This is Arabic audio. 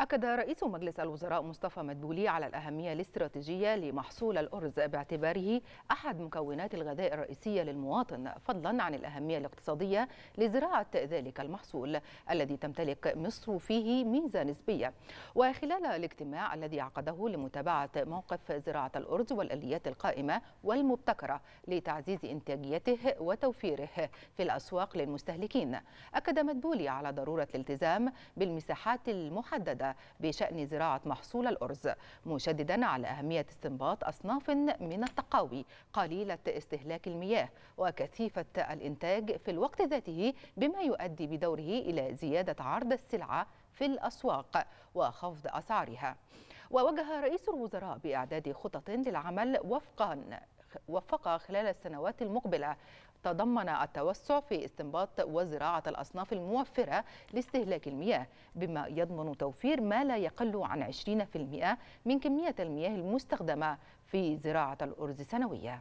أكد رئيس مجلس الوزراء مصطفى مدبولي على الأهمية الاستراتيجية لمحصول الأرز باعتباره أحد مكونات الغذاء الرئيسية للمواطن فضلا عن الأهمية الاقتصادية لزراعة ذلك المحصول الذي تمتلك مصر فيه ميزة نسبية وخلال الاجتماع الذي عقده لمتابعة موقف زراعة الأرز والأليات القائمة والمبتكرة لتعزيز إنتاجيته وتوفيره في الأسواق للمستهلكين أكد مدبولي على ضرورة الالتزام بالمساحات المحددة بشأن زراعة محصول الأرز مشددا على أهمية استنباط أصناف من التقاوي قليلة استهلاك المياه وكثيفة الإنتاج في الوقت ذاته بما يؤدي بدوره إلى زيادة عرض السلعة في الأسواق وخفض أسعارها ووجه رئيس الوزراء بإعداد خطط للعمل وفقا وفق خلال السنوات المقبلة تضمن التوسع في استنباط وزراعة الأصناف الموفرة لاستهلاك المياه بما يضمن توفير ما لا يقل عن 20% من كمية المياه المستخدمة في زراعة الأرز سنويا